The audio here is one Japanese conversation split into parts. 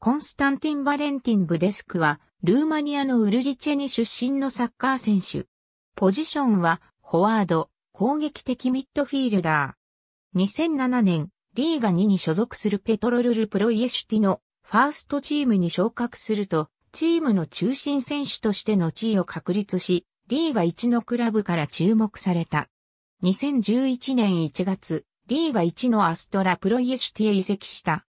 コンスタンティン・バレンティン・ブデスクは、ルーマニアのウルジチェに出身のサッカー選手。ポジションは、フォワード、攻撃的ミッドフィールダー。2007年、リーガ2に所属するペトロルル・プロイエシュティのファーストチームに昇格すると、チームの中心選手としての地位を確立し、リーガ1のクラブから注目された。2011年1月、リーガ1のアストラ・プロイエシュティへ移籍した。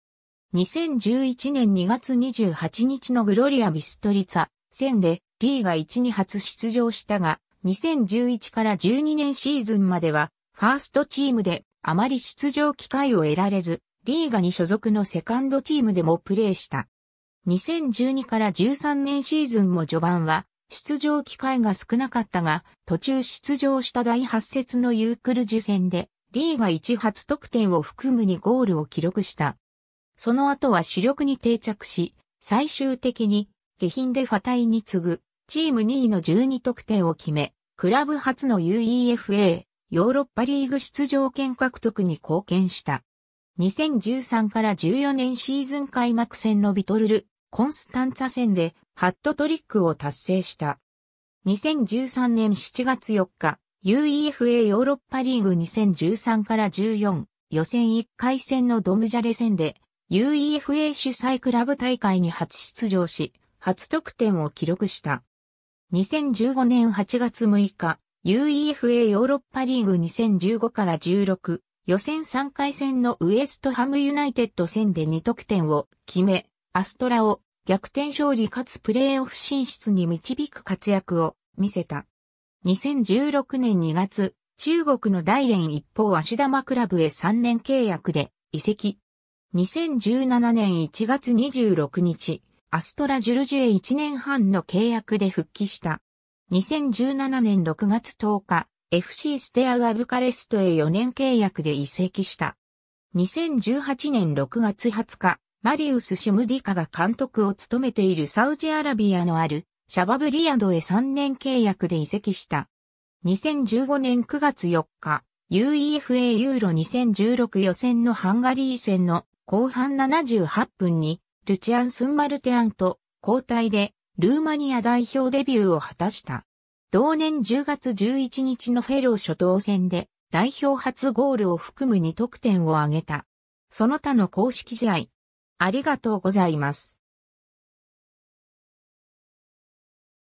2011年2月28日のグロリア・ビストリツァ、戦でリーが1に初出場したが、2011から12年シーズンまでは、ファーストチームであまり出場機会を得られず、リーガに所属のセカンドチームでもプレーした。2012から13年シーズンも序盤は、出場機会が少なかったが、途中出場した第8節のユークルュ戦で、リーガ1初得点を含むにゴールを記録した。その後は主力に定着し、最終的に下品でファタイに次ぐチーム2位の12得点を決め、クラブ初の UEFA ヨーロッパリーグ出場権獲得に貢献した。2013から14年シーズン開幕戦のビトルル、コンスタンツァ戦でハットトリックを達成した。2013年7月4日、UEFA ヨーロッパリーグ2013から14予選1回戦のドムジャレ戦で UEFA 主催クラブ大会に初出場し、初得点を記録した。2015年8月6日、UEFA ヨーロッパリーグ2015から16、予選3回戦のウエストハムユナイテッド戦で2得点を決め、アストラを逆転勝利かつプレーオフ進出に導く活躍を見せた。2016年2月、中国の大連一方足玉クラブへ3年契約で移籍、2017年1月26日、アストラジュルジュへ1年半の契約で復帰した。2017年6月10日、FC ステアアブカレストへ4年契約で移籍した。2018年6月20日、マリウス・シムディカが監督を務めているサウジアラビアのあるシャバブリアドへ3年契約で移籍した。2015年9月4日、UEFA ユーロ2016予選のハンガリー戦の後半78分に、ルチアン・スンマルテアンと交代でルーマニア代表デビューを果たした。同年10月11日のフェロー初等戦で代表初ゴールを含む2得点を挙げた。その他の公式試合。ありがとうございます。